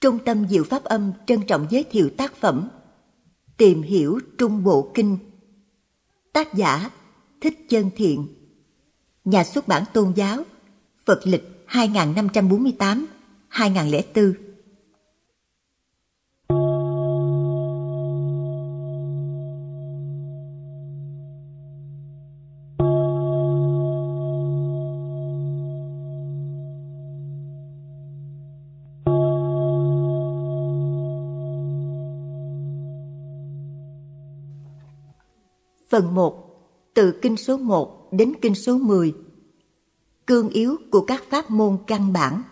Trung tâm Diệu Pháp Âm trân trọng giới thiệu tác phẩm Tìm hiểu Trung Bộ Kinh Tác giả Thích Chân Thiện Nhà xuất bản Tôn giáo Phật lịch 2548-2004 Phần 1 Từ kinh số 1 đến kinh số 10 Cương yếu của các pháp môn căn bản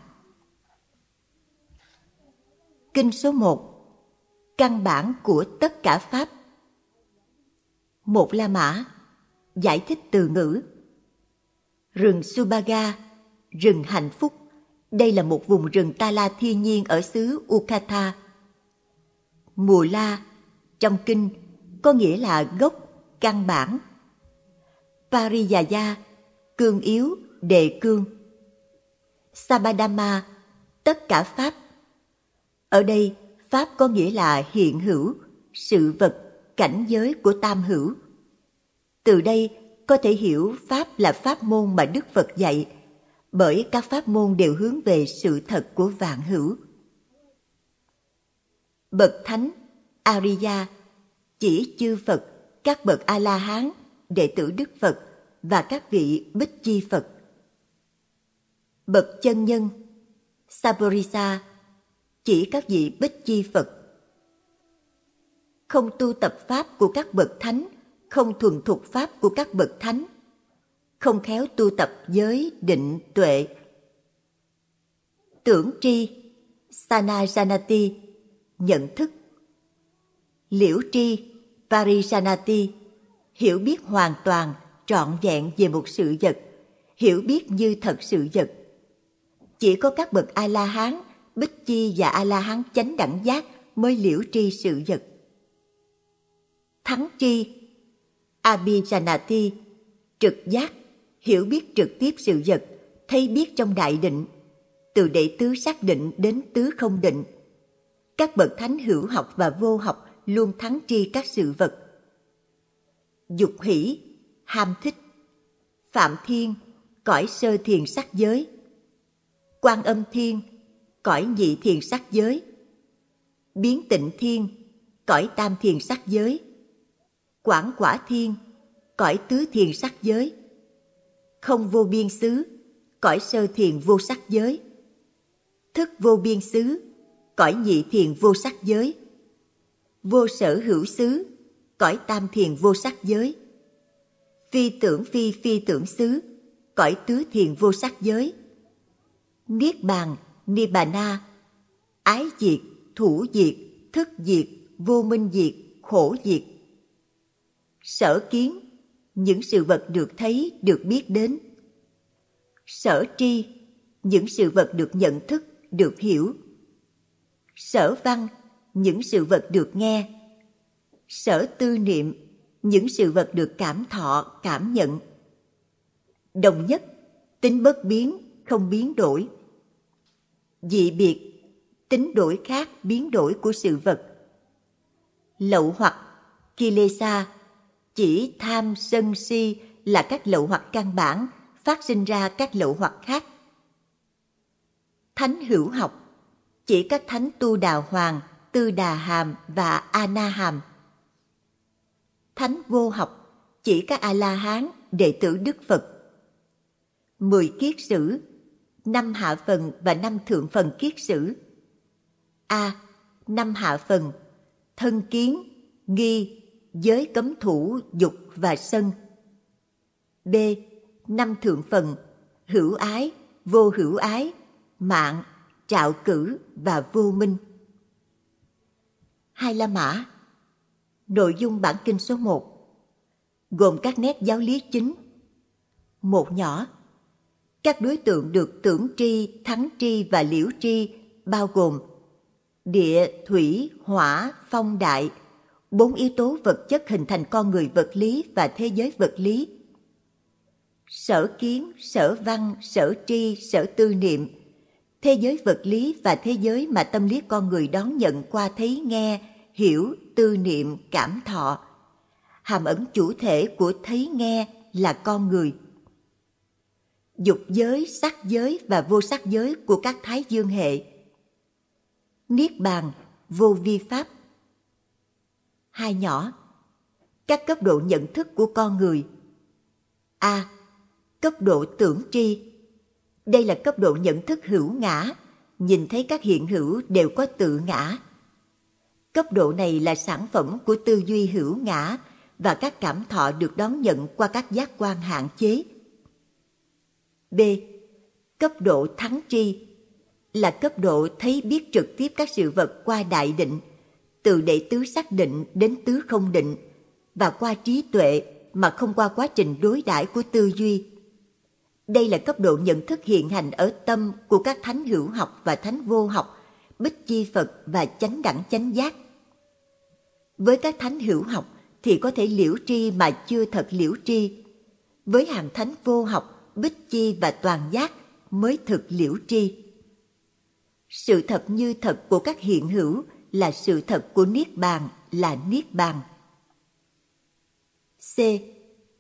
Kinh số 1 Căn bản của tất cả pháp Một La Mã Giải thích từ ngữ Rừng Subaga Rừng hạnh phúc Đây là một vùng rừng ta la thiên nhiên ở xứ Ukata Mùa La Trong kinh có nghĩa là gốc căn bản. Pariyaya, cương yếu, đệ cương. Sabadama, tất cả pháp. Ở đây, pháp có nghĩa là hiện hữu, sự vật, cảnh giới của tam hữu. Từ đây có thể hiểu pháp là pháp môn mà Đức Phật dạy, bởi các pháp môn đều hướng về sự thật của vạn hữu. Bậc Thánh, Ariya, chỉ chư Phật các bậc a la hán đệ tử đức phật và các vị bích chi phật bậc chân nhân saporisa chỉ các vị bích chi phật không tu tập pháp của các bậc thánh không thuần thuộc pháp của các bậc thánh không khéo tu tập giới định tuệ tưởng tri sana janati nhận thức liễu tri Parisanati, hiểu biết hoàn toàn, trọn vẹn về một sự vật, hiểu biết như thật sự vật. Chỉ có các bậc A-la-hán, Bích Chi và A-la-hán chánh đẳng giác mới liễu tri sự vật. Thắng chi Abhijanati, trực giác, hiểu biết trực tiếp sự vật, thấy biết trong đại định, từ đệ tứ xác định đến tứ không định. Các bậc thánh hữu học và vô học luôn thắng tri các sự vật. Dục hỷ, ham thích, phạm thiên, cõi sơ thiền sắc giới, quan âm thiên, cõi nhị thiền sắc giới, biến tịnh thiên, cõi tam thiền sắc giới, quảng quả thiên, cõi tứ thiền sắc giới, không vô biên xứ, cõi sơ thiền vô sắc giới, thức vô biên xứ, cõi nhị thiền vô sắc giới, vô sở hữu xứ, cõi tam thiền vô sắc giới. Phi tưởng phi phi tưởng xứ, cõi tứ thiền vô sắc giới. Niết bàn, ni bà na, ái diệt, thủ diệt, thức diệt, vô minh diệt, khổ diệt. Sở kiến, những sự vật được thấy, được biết đến. Sở tri, những sự vật được nhận thức, được hiểu. Sở văn, những sự vật được nghe. Sở tư niệm, những sự vật được cảm thọ, cảm nhận. Đồng nhất, tính bất biến, không biến đổi. Dị biệt, tính đổi khác, biến đổi của sự vật. Lậu hoặc, kilesa, chỉ tham sân si là các lậu hoặc căn bản phát sinh ra các lậu hoặc khác. Thánh hữu học, chỉ các thánh tu đào hoàng Tư Đà Hàm và A Na Hàm. Thánh vô học, chỉ các A-la-hán, đệ tử Đức Phật. Mười kiết sử, năm hạ phần và năm thượng phần kiết sử. A. Năm hạ phần, thân kiến, nghi, giới cấm thủ, dục và sân. B. Năm thượng phần, hữu ái, vô hữu ái, mạng, trạo cử và vô minh. Hai La Mã. Nội dung bản kinh số 1 gồm các nét giáo lý chính. Một nhỏ, các đối tượng được tưởng tri, thắng tri và liễu tri bao gồm địa, thủy, hỏa, phong đại, bốn yếu tố vật chất hình thành con người vật lý và thế giới vật lý. Sở kiến, sở văn, sở tri, sở tư niệm thế giới vật lý và thế giới mà tâm lý con người đón nhận qua thấy nghe hiểu tư niệm cảm thọ hàm ẩn chủ thể của thấy nghe là con người dục giới sắc giới và vô sắc giới của các thái dương hệ niết bàn vô vi pháp hai nhỏ các cấp độ nhận thức của con người a cấp độ tưởng tri đây là cấp độ nhận thức hữu ngã, nhìn thấy các hiện hữu đều có tự ngã. Cấp độ này là sản phẩm của tư duy hữu ngã và các cảm thọ được đón nhận qua các giác quan hạn chế. B. Cấp độ thắng tri là cấp độ thấy biết trực tiếp các sự vật qua đại định, từ đệ tứ xác định đến tứ không định, và qua trí tuệ mà không qua quá trình đối đãi của tư duy đây là cấp độ nhận thức hiện hành ở tâm của các thánh hữu học và thánh vô học, bích chi Phật và chánh đẳng chánh giác. Với các thánh hữu học thì có thể liễu tri mà chưa thật liễu tri. Với hàng thánh vô học, bích chi và toàn giác mới thực liễu tri. Sự thật như thật của các hiện hữu là sự thật của Niết Bàn là Niết Bàn. C.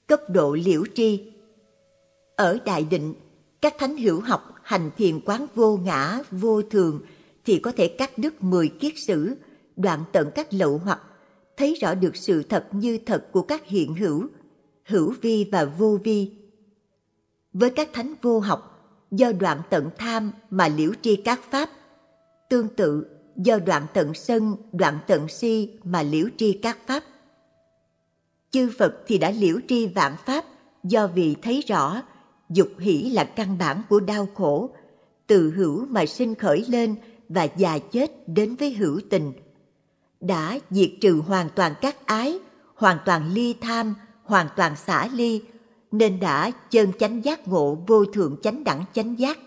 Cấp độ liễu tri ở Đại Định, các thánh hữu học hành thiền quán vô ngã, vô thường thì có thể cắt đứt mười kiết sử, đoạn tận các lậu hoặc, thấy rõ được sự thật như thật của các hiện hữu, hữu vi và vô vi. Với các thánh vô học, do đoạn tận tham mà liễu tri các pháp. Tương tự, do đoạn tận sân, đoạn tận si mà liễu tri các pháp. Chư Phật thì đã liễu tri vạn pháp do vì thấy rõ, dục hỷ là căn bản của đau khổ từ hữu mà sinh khởi lên và già chết đến với hữu tình đã diệt trừ hoàn toàn các ái hoàn toàn ly tham hoàn toàn xả ly nên đã chân chánh giác ngộ vô thượng chánh đẳng chánh giác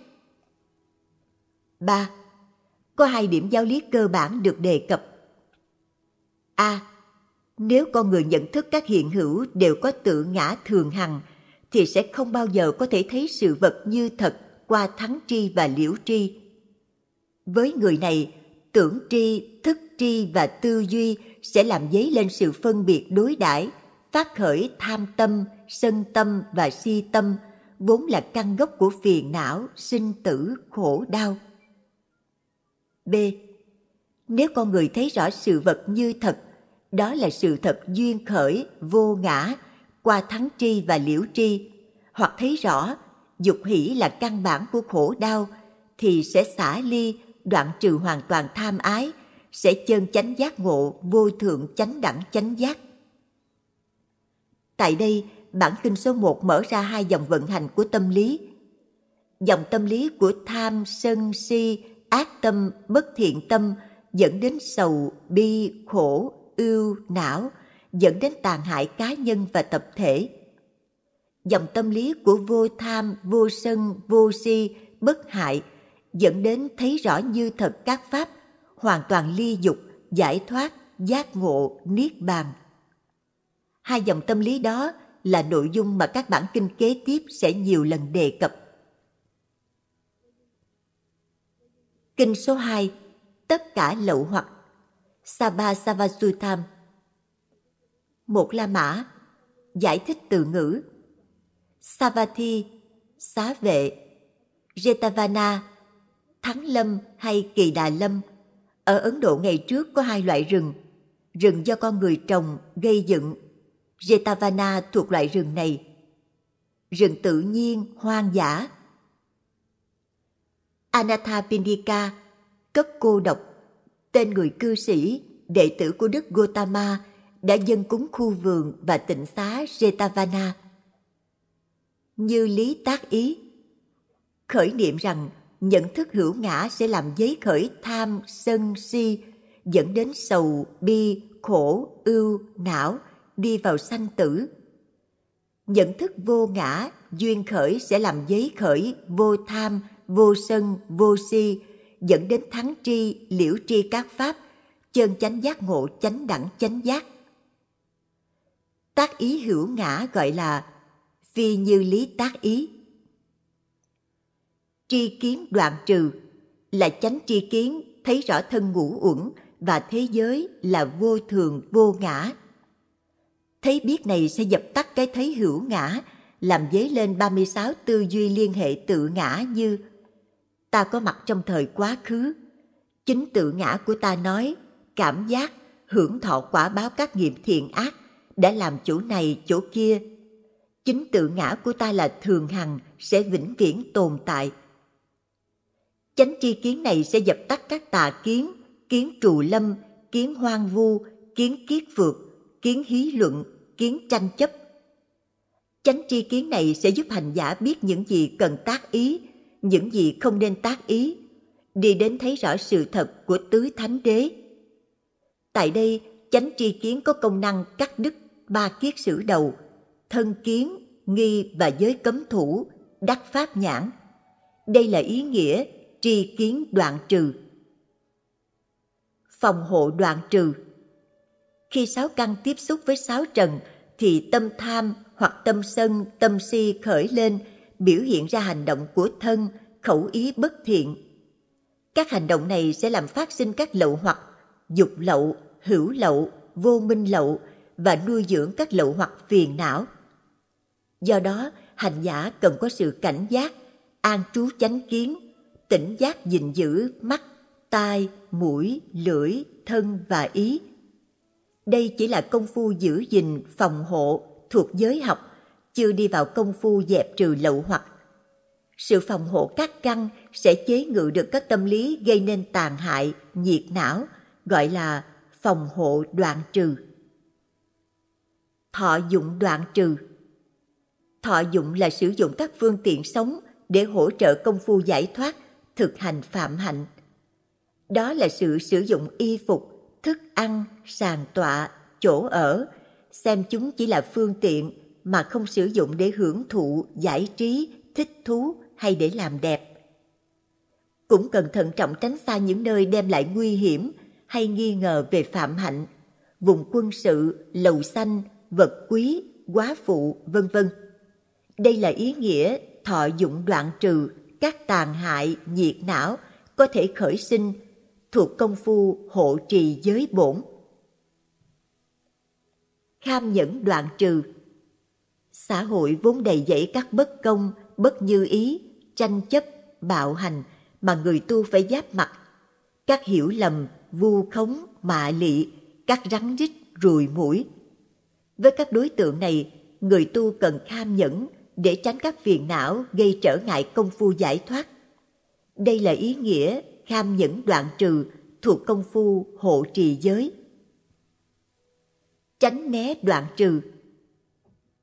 Ba, Có hai điểm giáo lý cơ bản được đề cập. A. Nếu con người nhận thức các hiện hữu đều có tự ngã thường hằng thì sẽ không bao giờ có thể thấy sự vật như thật qua thắng tri và liễu tri. Với người này, tưởng tri, thức tri và tư duy sẽ làm dấy lên sự phân biệt đối đãi, phát khởi tham tâm, sân tâm và si tâm, vốn là căn gốc của phiền não, sinh tử, khổ đau. B. Nếu con người thấy rõ sự vật như thật, đó là sự thật duyên khởi, vô ngã, qua thắng tri và liễu tri, hoặc thấy rõ dục hỷ là căn bản của khổ đau, thì sẽ xả ly, đoạn trừ hoàn toàn tham ái, sẽ chân chánh giác ngộ vô thượng chánh đẳng chánh giác. Tại đây, bản kinh số 1 mở ra hai dòng vận hành của tâm lý. Dòng tâm lý của tham, sân, si, ác tâm, bất thiện tâm dẫn đến sầu, bi, khổ, ưu, não – dẫn đến tàn hại cá nhân và tập thể. Dòng tâm lý của vô tham, vô sân, vô si, bất hại dẫn đến thấy rõ như thật các pháp, hoàn toàn ly dục, giải thoát, giác ngộ, niết bàn. Hai dòng tâm lý đó là nội dung mà các bản kinh kế tiếp sẽ nhiều lần đề cập. Kinh số 2 Tất cả lậu hoặc Sabha Savasutham một La Mã. Giải thích từ ngữ Savatthi, xá vệ, Jetavana, Thắng Lâm hay Kỳ Đà Lâm. Ở Ấn Độ ngày trước có hai loại rừng, rừng do con người trồng, gây dựng. Jetavana thuộc loại rừng này. Rừng tự nhiên, hoang dã. Anathapindika, cất cô độc, tên người cư sĩ, đệ tử của Đức Gotama đã dân cúng khu vườn và tịnh xá Jetavana. Như lý tác ý, khởi niệm rằng nhận thức hữu ngã sẽ làm giấy khởi tham sân si dẫn đến sầu bi khổ ưu não đi vào sanh tử nhận thức vô ngã duyên khởi sẽ làm giấy khởi vô tham vô sân vô si dẫn đến thắng tri liễu tri các pháp chân chánh giác ngộ chánh đẳng chánh giác tác ý hữu ngã gọi là phi như lý tác ý tri kiến đoạn trừ là chánh tri kiến thấy rõ thân ngũ uẩn và thế giới là vô thường vô ngã thấy biết này sẽ dập tắt cái thấy hữu ngã làm dấy lên 36 tư duy liên hệ tự ngã như ta có mặt trong thời quá khứ chính tự ngã của ta nói cảm giác hưởng thọ quả báo các nghiệp thiện ác đã làm chỗ này chỗ kia. Chính tự ngã của ta là thường hằng sẽ vĩnh viễn tồn tại. Chánh tri kiến này sẽ dập tắt các tà kiến, kiến trù lâm, kiến hoang vu, kiến kiết vượt, kiến hí luận, kiến tranh chấp. Chánh tri kiến này sẽ giúp hành giả biết những gì cần tác ý, những gì không nên tác ý, đi đến thấy rõ sự thật của tứ thánh đế. Tại đây, chánh tri kiến có công năng cắt đứt ba kiết sử đầu, thân kiến, nghi và giới cấm thủ, đắc pháp nhãn. Đây là ý nghĩa tri kiến đoạn trừ. Phòng hộ đoạn trừ Khi sáu căn tiếp xúc với sáu trần thì tâm tham hoặc tâm sân, tâm si khởi lên, biểu hiện ra hành động của thân, khẩu ý bất thiện. Các hành động này sẽ làm phát sinh các lậu hoặc, dục lậu, hữu lậu, vô minh lậu và nuôi dưỡng các lậu hoặc phiền não. Do đó, hành giả cần có sự cảnh giác, an trú chánh kiến, tỉnh giác gìn giữ mắt, tai, mũi, lưỡi, thân và ý. Đây chỉ là công phu giữ gìn, phòng hộ thuộc giới học, chưa đi vào công phu dẹp trừ lậu hoặc. Sự phòng hộ các căn sẽ chế ngự được các tâm lý gây nên tàn hại, nhiệt não, gọi là phòng hộ đoạn trừ thọ dụng đoạn trừ. Thọ dụng là sử dụng các phương tiện sống để hỗ trợ công phu giải thoát, thực hành phạm hạnh. Đó là sự sử dụng y phục, thức ăn, sàn tọa, chỗ ở, xem chúng chỉ là phương tiện mà không sử dụng để hưởng thụ, giải trí, thích thú hay để làm đẹp. Cũng cần thận trọng tránh xa những nơi đem lại nguy hiểm hay nghi ngờ về phạm hạnh, vùng quân sự, lầu xanh, vật quý, quá phụ, vân vân. Đây là ý nghĩa thọ dụng đoạn trừ các tàn hại nhiệt não có thể khởi sinh thuộc công phu hộ trì giới bổn. Kham nhẫn đoạn trừ Xã hội vốn đầy dẫy các bất công, bất như ý, tranh chấp, bạo hành mà người tu phải giáp mặt. Các hiểu lầm, vu khống, mạ lị, các rắn rít, ruồi mũi, với các đối tượng này, người tu cần kham nhẫn để tránh các phiền não gây trở ngại công phu giải thoát. Đây là ý nghĩa kham nhẫn đoạn trừ thuộc công phu hộ trì giới. Tránh né đoạn trừ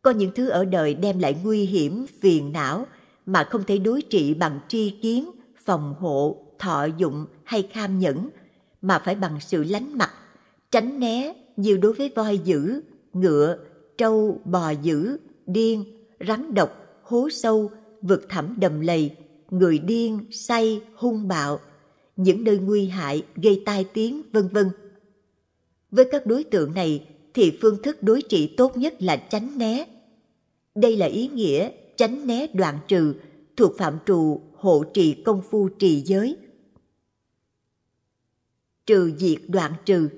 Có những thứ ở đời đem lại nguy hiểm, phiền não mà không thể đối trị bằng tri kiến, phòng hộ, thọ dụng hay kham nhẫn mà phải bằng sự lánh mặt, tránh né như đối với voi dữ, ngựa, trâu, bò dữ, điên, rắn độc, hố sâu, vực thẳm đầm lầy, người điên, say, hung bạo, những nơi nguy hại gây tai tiếng vân vân. Với các đối tượng này thì phương thức đối trị tốt nhất là tránh né. Đây là ý nghĩa tránh né đoạn trừ thuộc phạm trù hộ trì công phu trì giới. Trừ diệt đoạn trừ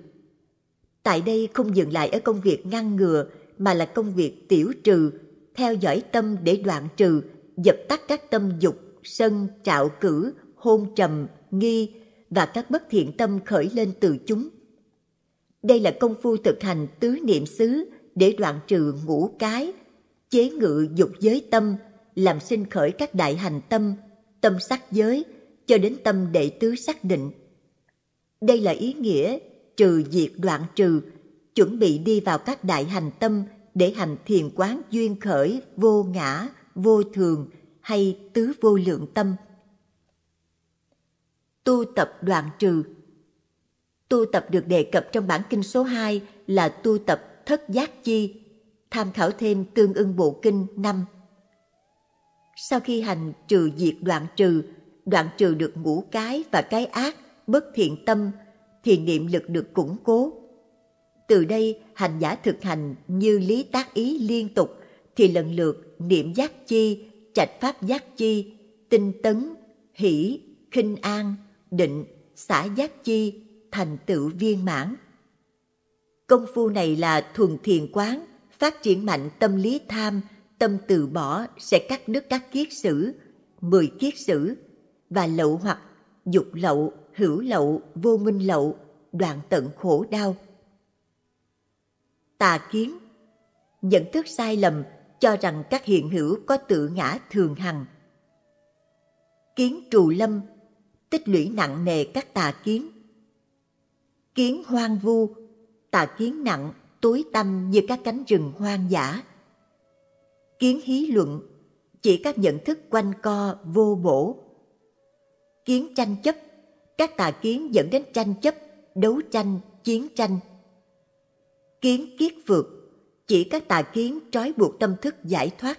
Tại đây không dừng lại ở công việc ngăn ngừa mà là công việc tiểu trừ, theo dõi tâm để đoạn trừ, dập tắt các tâm dục, sân, trạo cử, hôn trầm, nghi và các bất thiện tâm khởi lên từ chúng. Đây là công phu thực hành tứ niệm xứ để đoạn trừ ngũ cái, chế ngự dục giới tâm, làm sinh khởi các đại hành tâm, tâm sắc giới, cho đến tâm đệ tứ xác định. Đây là ý nghĩa trừ diệt đoạn trừ, chuẩn bị đi vào các đại hành tâm để hành thiền quán duyên khởi vô ngã, vô thường hay tứ vô lượng tâm. Tu tập đoạn trừ Tu tập được đề cập trong bản kinh số 2 là tu tập thất giác chi, tham khảo thêm tương ưng bộ kinh 5. Sau khi hành trừ diệt đoạn trừ, đoạn trừ được ngũ cái và cái ác, bất thiện tâm, thì niệm lực được củng cố. Từ đây, hành giả thực hành như lý tác ý liên tục, thì lần lượt niệm giác chi, trạch pháp giác chi, tinh tấn, hỷ, khinh an, định, xã giác chi, thành tựu viên mãn. Công phu này là thuần thiền quán, phát triển mạnh tâm lý tham, tâm từ bỏ sẽ cắt đứt các kiết sử, mười kiết sử, và lậu hoặc dục lậu, hữu lậu, vô minh lậu, đoạn tận khổ đau. Tà kiến Nhận thức sai lầm cho rằng các hiện hữu có tự ngã thường hằng. Kiến trù lâm Tích lũy nặng nề các tà kiến. Kiến hoang vu Tà kiến nặng, tối tâm như các cánh rừng hoang dã. Kiến hí luận Chỉ các nhận thức quanh co, vô bổ, kiến tranh chấp. Các tà kiến dẫn đến tranh chấp, đấu tranh, chiến tranh. Kiến kiết vượt, chỉ các tà kiến trói buộc tâm thức giải thoát.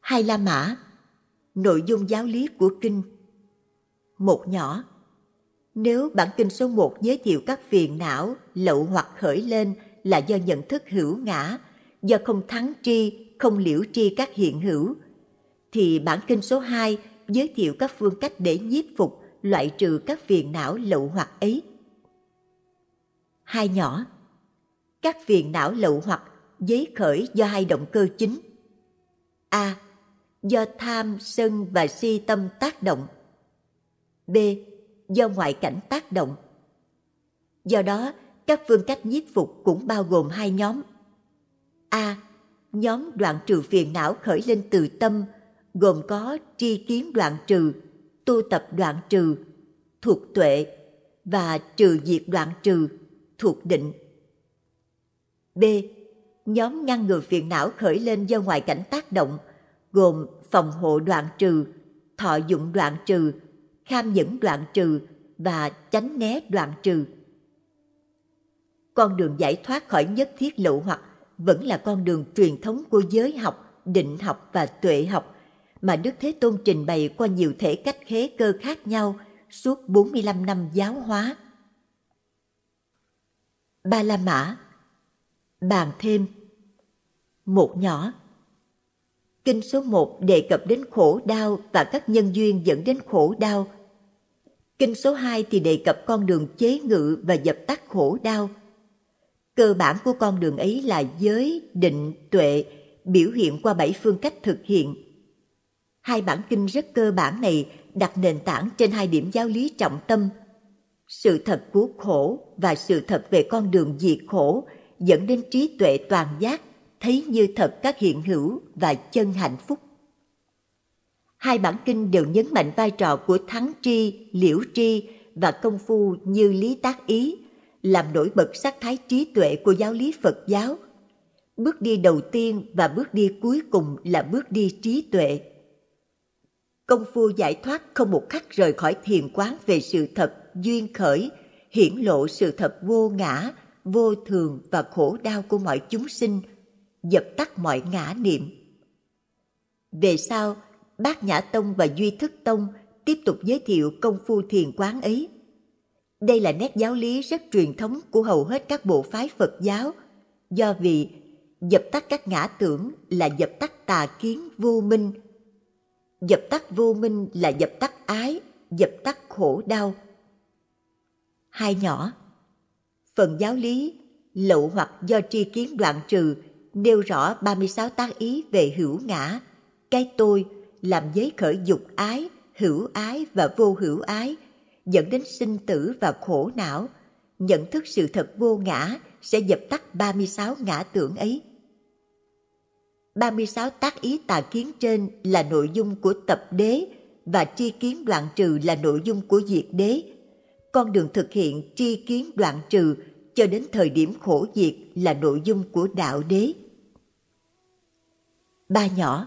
Hai La Mã Nội dung giáo lý của kinh Một nhỏ Nếu bản kinh số 1 giới thiệu các phiền não lậu hoặc khởi lên là do nhận thức hữu ngã, do không thắng tri, không liễu tri các hiện hữu, thì bản kinh số 2 giới thiệu các phương cách để nhiếp phục, loại trừ các phiền não lậu hoặc ấy. Hai nhỏ Các phiền não lậu hoặc giấy khởi do hai động cơ chính. A. Do tham, sân và si tâm tác động. B. Do ngoại cảnh tác động. Do đó, các phương cách nhiếp phục cũng bao gồm hai nhóm. A. Nhóm đoạn trừ phiền não khởi lên từ tâm gồm có tri kiến đoạn trừ, tu tập đoạn trừ, thuộc tuệ và trừ diệt đoạn trừ, thuộc định. B. Nhóm ngăn ngừa phiền não khởi lên do ngoại cảnh tác động, gồm phòng hộ đoạn trừ, thọ dụng đoạn trừ, kham dẫn đoạn trừ và tránh né đoạn trừ. Con đường giải thoát khỏi nhất thiết lậu hoặc vẫn là con đường truyền thống của giới học, định học và tuệ học mà Đức Thế Tôn trình bày qua nhiều thể cách khế cơ khác nhau suốt 45 năm giáo hóa. Ba La Mã Bàn thêm Một nhỏ Kinh số 1 đề cập đến khổ đau và các nhân duyên dẫn đến khổ đau. Kinh số 2 thì đề cập con đường chế ngự và dập tắt khổ đau. Cơ bản của con đường ấy là giới, định, tuệ, biểu hiện qua bảy phương cách thực hiện – Hai bản kinh rất cơ bản này đặt nền tảng trên hai điểm giáo lý trọng tâm. Sự thật của khổ và sự thật về con đường diệt khổ dẫn đến trí tuệ toàn giác, thấy như thật các hiện hữu và chân hạnh phúc. Hai bản kinh đều nhấn mạnh vai trò của thắng tri, liễu tri và công phu như lý tác ý, làm nổi bật sắc thái trí tuệ của giáo lý Phật giáo. Bước đi đầu tiên và bước đi cuối cùng là bước đi trí tuệ công phu giải thoát không một khắc rời khỏi thiền quán về sự thật duyên khởi, hiển lộ sự thật vô ngã, vô thường và khổ đau của mọi chúng sinh, dập tắt mọi ngã niệm. Về sau, Bát Nhã Tông và Duy Thức Tông tiếp tục giới thiệu công phu thiền quán ấy. Đây là nét giáo lý rất truyền thống của hầu hết các bộ phái Phật giáo, do vì dập tắt các ngã tưởng là dập tắt tà kiến vô minh, dập tắt vô minh là dập tắt ái dập tắt khổ đau hai nhỏ phần giáo lý lậu hoặc do tri kiến đoạn trừ nêu rõ 36 tác ý về hữu ngã cái tôi làm giấy khởi dục ái hữu ái và vô hữu ái dẫn đến sinh tử và khổ não nhận thức sự thật vô ngã sẽ dập tắt 36 ngã tưởng ấy 36 tác ý tà kiến trên là nội dung của tập đế và tri kiến đoạn trừ là nội dung của diệt đế. Con đường thực hiện tri kiến đoạn trừ cho đến thời điểm khổ diệt là nội dung của đạo đế. Ba nhỏ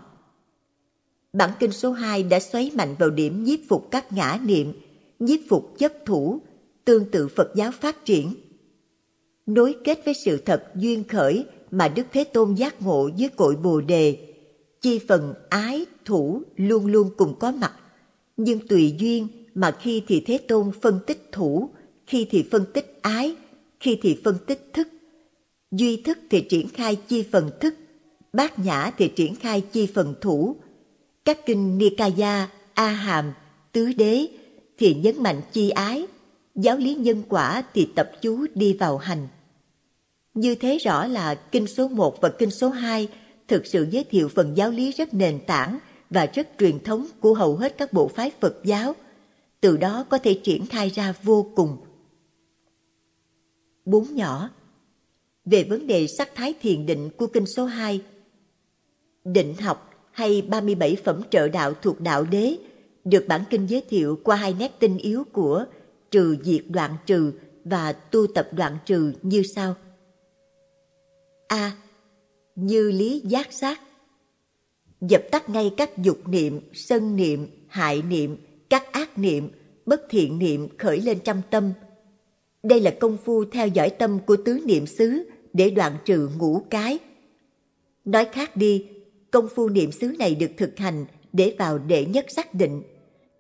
Bản kinh số 2 đã xoáy mạnh vào điểm nhiếp phục các ngã niệm, nhiếp phục chấp thủ, tương tự Phật giáo phát triển. Nối kết với sự thật duyên khởi – mà Đức Thế Tôn giác ngộ với cội Bồ Đề, chi phần ái, thủ luôn luôn cùng có mặt. Nhưng tùy duyên mà khi thì Thế Tôn phân tích thủ, khi thì phân tích ái, khi thì phân tích thức. Duy thức thì triển khai chi phần thức, bát nhã thì triển khai chi phần thủ. Các kinh Nikaya, A Hàm, Tứ Đế thì nhấn mạnh chi ái, giáo lý nhân quả thì tập chú đi vào hành. Như thế rõ là kinh số 1 và kinh số 2 thực sự giới thiệu phần giáo lý rất nền tảng và rất truyền thống của hầu hết các bộ phái Phật giáo, từ đó có thể triển khai ra vô cùng. Bốn nhỏ Về vấn đề sắc thái thiền định của kinh số 2 Định học hay 37 phẩm trợ đạo thuộc đạo đế được bản kinh giới thiệu qua hai nét tinh yếu của trừ diệt đoạn trừ và tu tập đoạn trừ như sau – a. Như lý giác sát Dập tắt ngay các dục niệm, sân niệm, hại niệm, các ác niệm, bất thiện niệm khởi lên trong tâm. Đây là công phu theo dõi tâm của tứ niệm xứ để đoạn trừ ngũ cái. Nói khác đi, công phu niệm xứ này được thực hành để vào đệ nhất xác định,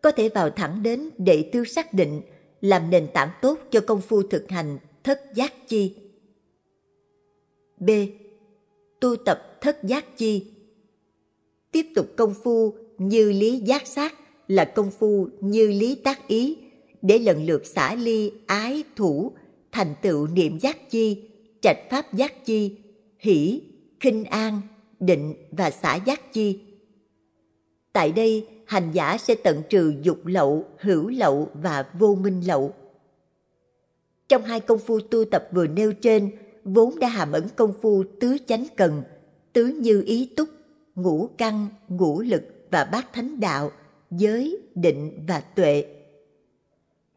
có thể vào thẳng đến đệ tư xác định, làm nền tảng tốt cho công phu thực hành thất giác chi. B. Tu tập thất giác chi. Tiếp tục công phu như lý giác sát là công phu như lý tác ý để lần lượt xả ly ái thủ thành tựu niệm giác chi, trạch pháp giác chi, hỷ, khinh an, định và xả giác chi. Tại đây, hành giả sẽ tận trừ dục lậu, hữu lậu và vô minh lậu. Trong hai công phu tu tập vừa nêu trên, vốn đã hàm ẩn công phu tứ chánh cần, tứ như ý túc, ngũ căn, ngũ lực và bát thánh đạo, giới, định và tuệ.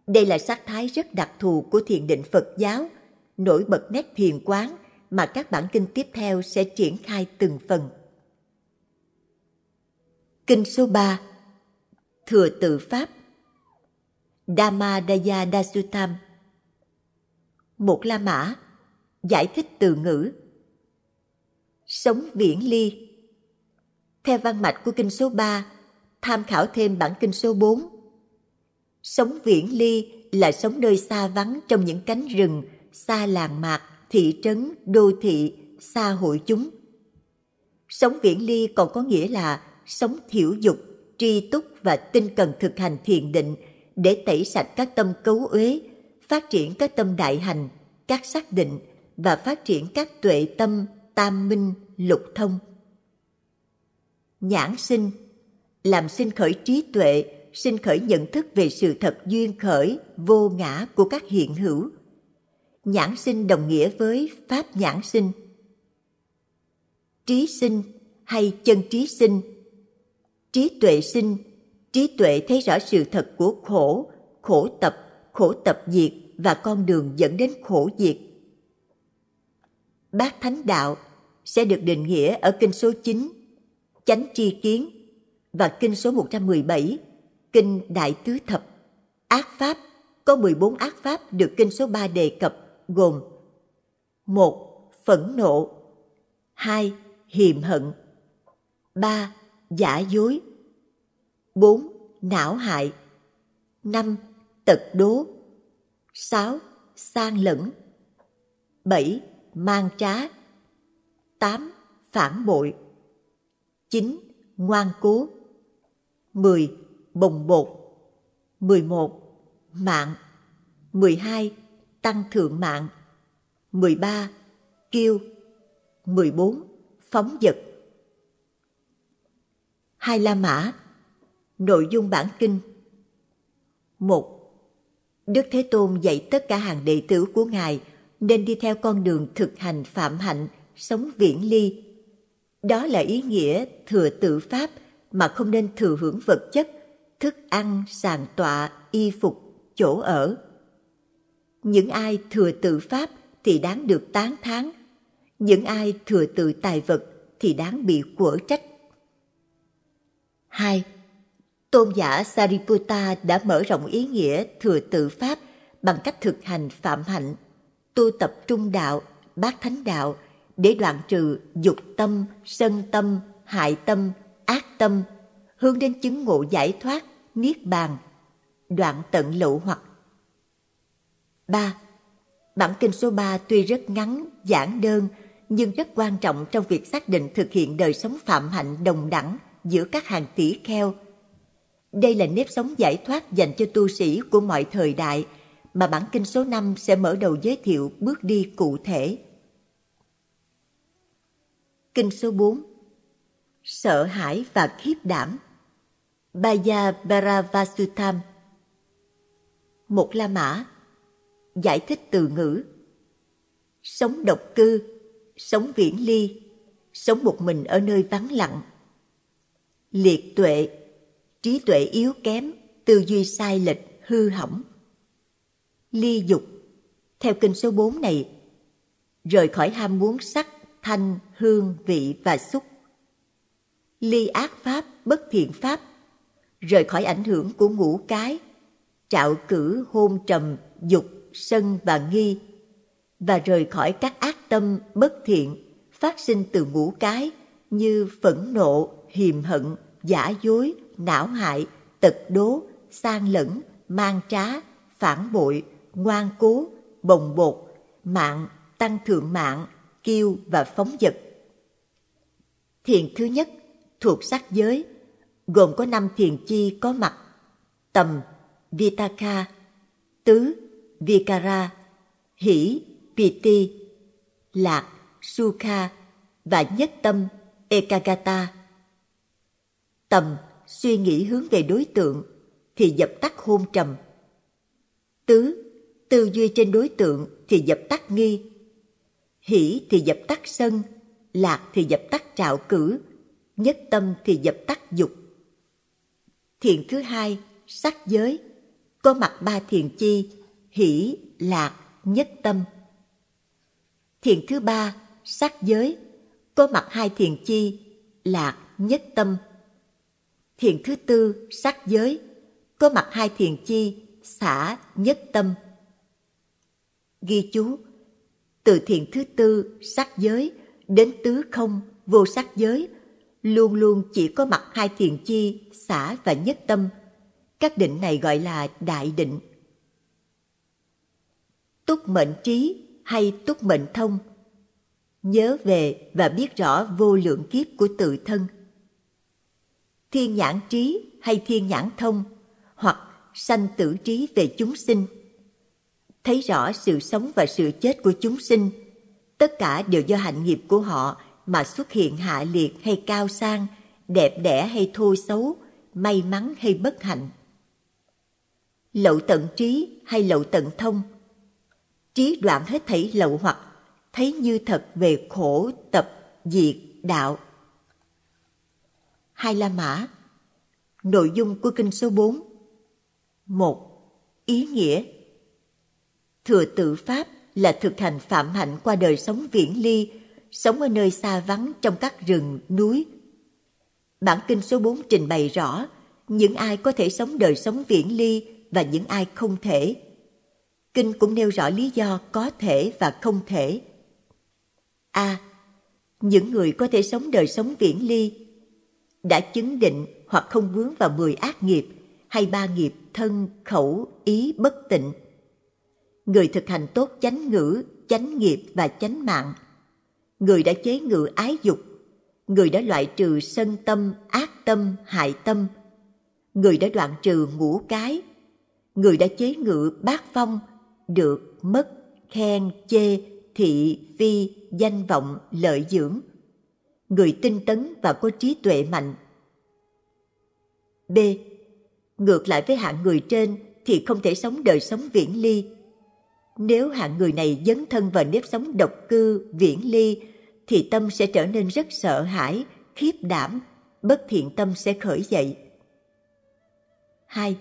Đây là sắc thái rất đặc thù của thiền định Phật giáo, nổi bật nét thiền quán mà các bản kinh tiếp theo sẽ triển khai từng phần. Kinh số 3 Thừa tự Pháp Dhammadaya Dasutam Một La Mã giải thích từ ngữ sống viễn ly theo văn mạch của kinh số 3 tham khảo thêm bản kinh số 4 sống viễn ly là sống nơi xa vắng trong những cánh rừng xa làng mạc thị trấn đô thị xa hội chúng sống viễn ly còn có nghĩa là sống thiểu dục tri túc và tinh cần thực hành thiền định để tẩy sạch các tâm cấu uế phát triển các tâm đại hành các xác định và phát triển các tuệ tâm tam minh lục thông nhãn sinh làm sinh khởi trí tuệ sinh khởi nhận thức về sự thật duyên khởi vô ngã của các hiện hữu nhãn sinh đồng nghĩa với pháp nhãn sinh trí sinh hay chân trí sinh trí tuệ sinh trí tuệ thấy rõ sự thật của khổ khổ tập khổ tập diệt và con đường dẫn đến khổ diệt bát thánh đạo sẽ được định nghĩa ở kinh số 9, chánh tri kiến và kinh số 117, kinh Đại Tứ Thập. Ác pháp có 14 ác pháp được kinh số 3 đề cập gồm: một Phẫn nộ, hai Hiềm hận, ba Giả dối, bốn Não hại, năm Tật đố, sáu Sang lẫn, bảy mang trá 8. Phản bội 9. Ngoan cố 10. Bồng bột 11. Mạng 12. Tăng thượng mạng 13. Kiêu 14. Phóng vật Hai La Mã Nội dung bản kinh 1. Đức Thế Tôn dạy tất cả hàng đệ tử của Ngài – nên đi theo con đường thực hành phạm hạnh, sống viễn ly. Đó là ý nghĩa thừa tự pháp mà không nên thừa hưởng vật chất, thức ăn, sàn tọa, y phục, chỗ ở. Những ai thừa tự pháp thì đáng được tán thán, những ai thừa tự tài vật thì đáng bị quở trách. 2. Tôn giả Sariputta đã mở rộng ý nghĩa thừa tự pháp bằng cách thực hành phạm hạnh tu tập trung đạo, bát thánh đạo để đoạn trừ dục tâm, sân tâm, hại tâm, ác tâm, hướng đến chứng ngộ giải thoát, niết bàn, đoạn tận lậu hoặc. 3. Bản kinh số 3 tuy rất ngắn, giản đơn, nhưng rất quan trọng trong việc xác định thực hiện đời sống phạm hạnh đồng đẳng giữa các hàng tỷ kheo. Đây là nếp sống giải thoát dành cho tu sĩ của mọi thời đại – mà bản kinh số 5 sẽ mở đầu giới thiệu bước đi cụ thể. Kinh số 4 Sợ hãi và khiếp đảm Baya Baravasutam Một La Mã Giải thích từ ngữ Sống độc cư Sống viễn ly Sống một mình ở nơi vắng lặng Liệt tuệ Trí tuệ yếu kém Tư duy sai lệch hư hỏng ly dục. Theo kinh số 4 này, rời khỏi ham muốn sắc, thanh, hương, vị và xúc. Ly ác pháp, bất thiện pháp, rời khỏi ảnh hưởng của ngũ cái, trạo cử, hôn trầm, dục, sân và nghi, và rời khỏi các ác tâm bất thiện phát sinh từ ngũ cái như phẫn nộ, hiềm hận, giả dối, não hại, tật đố, sang lẫn, mang trá, phản bội, ngoan cố, bồng bột, mạng, tăng thượng mạng, kiêu và phóng dật. Thiền thứ nhất thuộc sắc giới, gồm có năm thiền chi có mặt, tầm, vitaka, tứ, vikara, hỷ, piti, lạc, sukha và nhất tâm, ekagata. Tầm, suy nghĩ hướng về đối tượng thì dập tắt hôn trầm. Tứ, tư duy trên đối tượng thì dập tắt nghi hỷ thì dập tắt sân lạc thì dập tắt trạo cử nhất tâm thì dập tắt dục thiền thứ hai sắc giới có mặt ba thiền chi hỷ lạc nhất tâm thiền thứ ba sắc giới có mặt hai thiền chi lạc nhất tâm thiền thứ tư sắc giới có mặt hai thiền chi xả nhất tâm ghi chú từ thiện thứ tư sắc giới đến tứ không vô sắc giới luôn luôn chỉ có mặt hai thiền chi xả và nhất tâm các định này gọi là đại định túc mệnh trí hay túc mệnh thông nhớ về và biết rõ vô lượng kiếp của tự thân thiên nhãn trí hay thiên nhãn thông hoặc sanh tử trí về chúng sinh thấy rõ sự sống và sự chết của chúng sinh. Tất cả đều do hạnh nghiệp của họ mà xuất hiện hạ liệt hay cao sang, đẹp đẽ hay thô xấu, may mắn hay bất hạnh. Lậu tận trí hay lậu tận thông? Trí đoạn hết thảy lậu hoặc, thấy như thật về khổ, tập, diệt, đạo. Hai La Mã Nội dung của kinh số 4 một Ý nghĩa Thừa tự Pháp là thực hành phạm hạnh qua đời sống viễn ly, sống ở nơi xa vắng trong các rừng, núi. Bản kinh số 4 trình bày rõ những ai có thể sống đời sống viễn ly và những ai không thể. Kinh cũng nêu rõ lý do có thể và không thể. A. À, những người có thể sống đời sống viễn ly đã chứng định hoặc không vướng vào mười ác nghiệp hay ba nghiệp thân, khẩu, ý bất tịnh người thực hành tốt chánh ngữ, chánh nghiệp và chánh mạng. Người đã chế ngự ái dục, người đã loại trừ sân tâm, ác tâm, hại tâm. Người đã đoạn trừ ngũ cái, người đã chế ngự bát phong, được, mất, khen, chê, thị, phi, danh vọng, lợi dưỡng. Người tinh tấn và có trí tuệ mạnh. B. Ngược lại với hạng người trên thì không thể sống đời sống viễn ly, nếu hạng người này dấn thân vào nếp sống độc cư, viễn ly, thì tâm sẽ trở nên rất sợ hãi, khiếp đảm, bất thiện tâm sẽ khởi dậy. 2.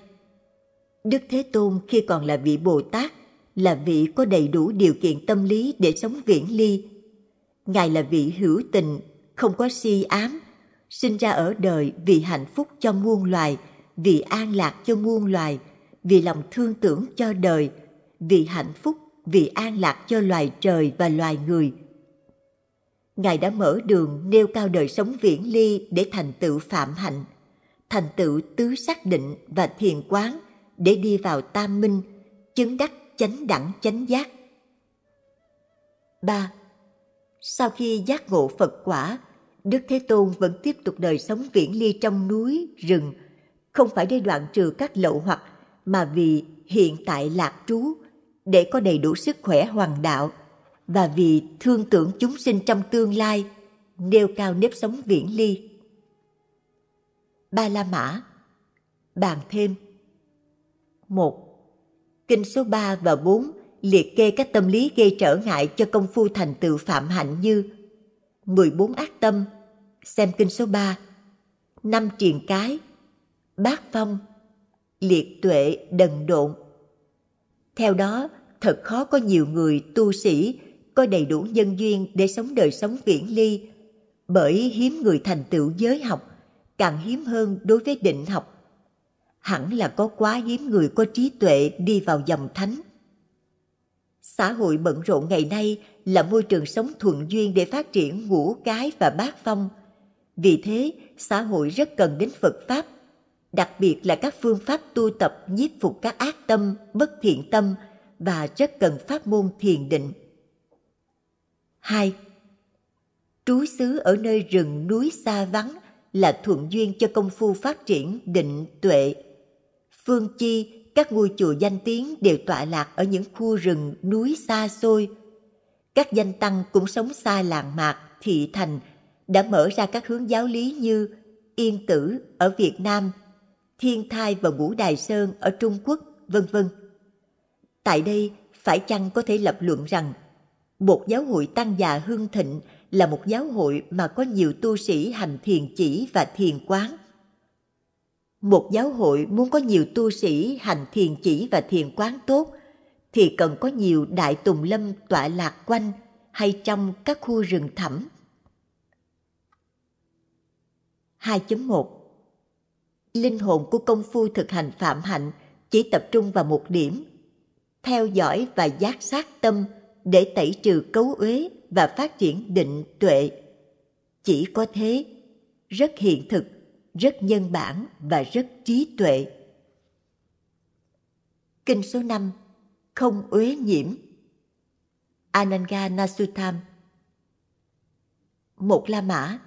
Đức Thế Tôn khi còn là vị Bồ Tát, là vị có đầy đủ điều kiện tâm lý để sống viễn ly. Ngài là vị hữu tình, không có si ám, sinh ra ở đời vì hạnh phúc cho muôn loài, vì an lạc cho muôn loài, vì lòng thương tưởng cho đời – vì hạnh phúc, vì an lạc cho loài trời và loài người. Ngài đã mở đường nêu cao đời sống viễn ly để thành tựu phạm hạnh, thành tựu tứ xác định và thiền quán để đi vào tam minh, chứng đắc chánh đẳng chánh giác. 3. Sau khi giác ngộ Phật quả, Đức Thế Tôn vẫn tiếp tục đời sống viễn ly trong núi, rừng, không phải để đoạn trừ các lậu hoặc mà vì hiện tại lạc trú để có đầy đủ sức khỏe hoàng đạo và vì thương tưởng chúng sinh trong tương lai nêu cao nếp sống viễn ly ba la mã bàn thêm một kinh số 3 và 4 liệt kê các tâm lý gây trở ngại cho công phu thành tựu phạm hạnh như 14 ác tâm xem kinh số 3 năm triền cái bát phong liệt tuệ đần độn theo đó, thật khó có nhiều người tu sĩ có đầy đủ nhân duyên để sống đời sống viễn ly, bởi hiếm người thành tựu giới học, càng hiếm hơn đối với định học. Hẳn là có quá hiếm người có trí tuệ đi vào dòng thánh. Xã hội bận rộn ngày nay là môi trường sống thuận duyên để phát triển ngũ cái và bát phong. Vì thế, xã hội rất cần đến Phật Pháp đặc biệt là các phương pháp tu tập nhiếp phục các ác tâm, bất thiện tâm và rất cần pháp môn thiền định. 2. Trú xứ ở nơi rừng núi xa vắng là thuận duyên cho công phu phát triển định tuệ. Phương chi, các ngôi chùa danh tiếng đều tọa lạc ở những khu rừng núi xa xôi. Các danh tăng cũng sống xa làng mạc, thị thành, đã mở ra các hướng giáo lý như Yên Tử ở Việt Nam Thiên Thai và Ngũ Đài Sơn ở Trung Quốc, vân vân. Tại đây, phải chăng có thể lập luận rằng một giáo hội tăng già hương thịnh là một giáo hội mà có nhiều tu sĩ hành thiền chỉ và thiền quán. Một giáo hội muốn có nhiều tu sĩ hành thiền chỉ và thiền quán tốt thì cần có nhiều đại tùng lâm tọa lạc quanh hay trong các khu rừng thẳm. 2.1 linh hồn của công phu thực hành phạm hạnh chỉ tập trung vào một điểm, theo dõi và giác sát tâm để tẩy trừ cấu uế và phát triển định tuệ. Chỉ có thế, rất hiện thực, rất nhân bản và rất trí tuệ. Kinh số 5 Không uế nhiễm Ananga Nasutam Một La Mã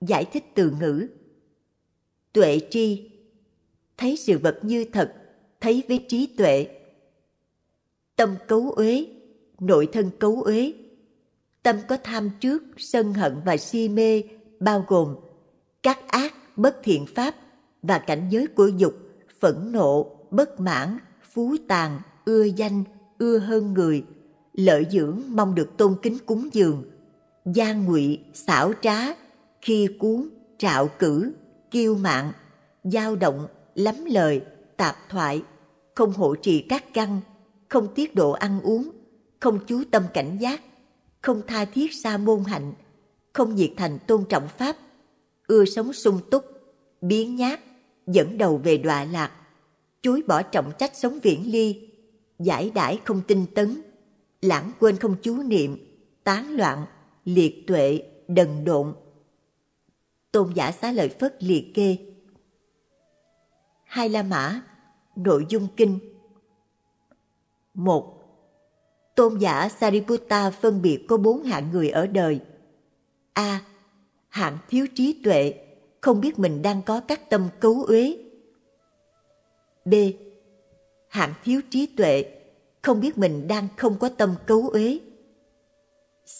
Giải thích từ ngữ tuệ tri thấy sự vật như thật thấy với trí tuệ tâm cấu uế nội thân cấu uế tâm có tham trước sân hận và si mê bao gồm các ác bất thiện pháp và cảnh giới của dục phẫn nộ bất mãn phú tàn ưa danh ưa hơn người lợi dưỡng mong được tôn kính cúng dường gian ngụy xảo trá khi cuốn trạo cử kiêu mạn, dao động, lắm lời, tạp thoại, không hộ trì các căn, không tiết độ ăn uống, không chú tâm cảnh giác, không tha thiết sa môn hạnh, không nhiệt thành tôn trọng pháp, ưa sống sung túc, biến nhát, dẫn đầu về đọa lạc, chối bỏ trọng trách sống viễn ly, giải đãi không tinh tấn, lãng quên không chú niệm, tán loạn, liệt tuệ, đần độn, tôn giả xá lợi phất liệt kê. Hai La Mã, nội dung kinh một Tôn giả Sariputta phân biệt có bốn hạng người ở đời. A. Hạng thiếu trí tuệ, không biết mình đang có các tâm cấu uế. B. Hạng thiếu trí tuệ, không biết mình đang không có tâm cấu uế.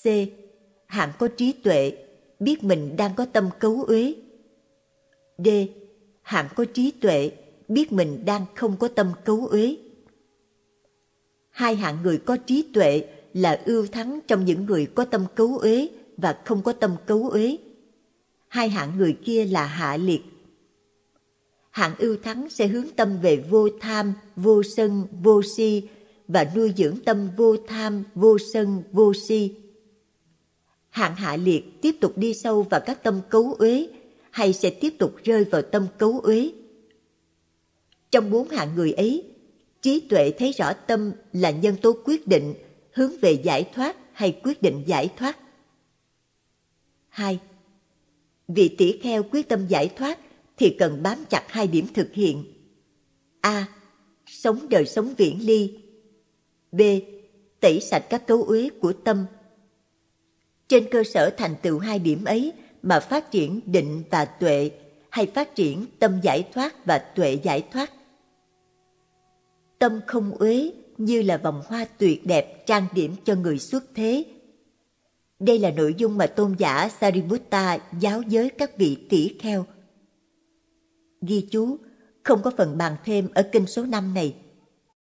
C. Hạng có trí tuệ, biết mình đang có tâm cấu uế. D. Hạng có trí tuệ, biết mình đang không có tâm cấu uế. Hai hạng người có trí tuệ là ưu thắng trong những người có tâm cấu uế và không có tâm cấu uế. Hai hạng người kia là hạ liệt. Hạng ưu thắng sẽ hướng tâm về vô tham, vô sân, vô si và nuôi dưỡng tâm vô tham, vô sân, vô si hạng hạ liệt tiếp tục đi sâu vào các tâm cấu uế hay sẽ tiếp tục rơi vào tâm cấu uế. Trong bốn hạng người ấy, trí tuệ thấy rõ tâm là nhân tố quyết định hướng về giải thoát hay quyết định giải thoát. hai Vị tỷ kheo quyết tâm giải thoát thì cần bám chặt hai điểm thực hiện. A. Sống đời sống viễn ly. B. Tẩy sạch các cấu uế của tâm trên cơ sở thành tựu hai điểm ấy mà phát triển định và tuệ hay phát triển tâm giải thoát và tuệ giải thoát. Tâm không uế như là vòng hoa tuyệt đẹp trang điểm cho người xuất thế. Đây là nội dung mà tôn giả Sariputta giáo giới các vị tỷ kheo. Ghi chú, không có phần bàn thêm ở kinh số 5 này –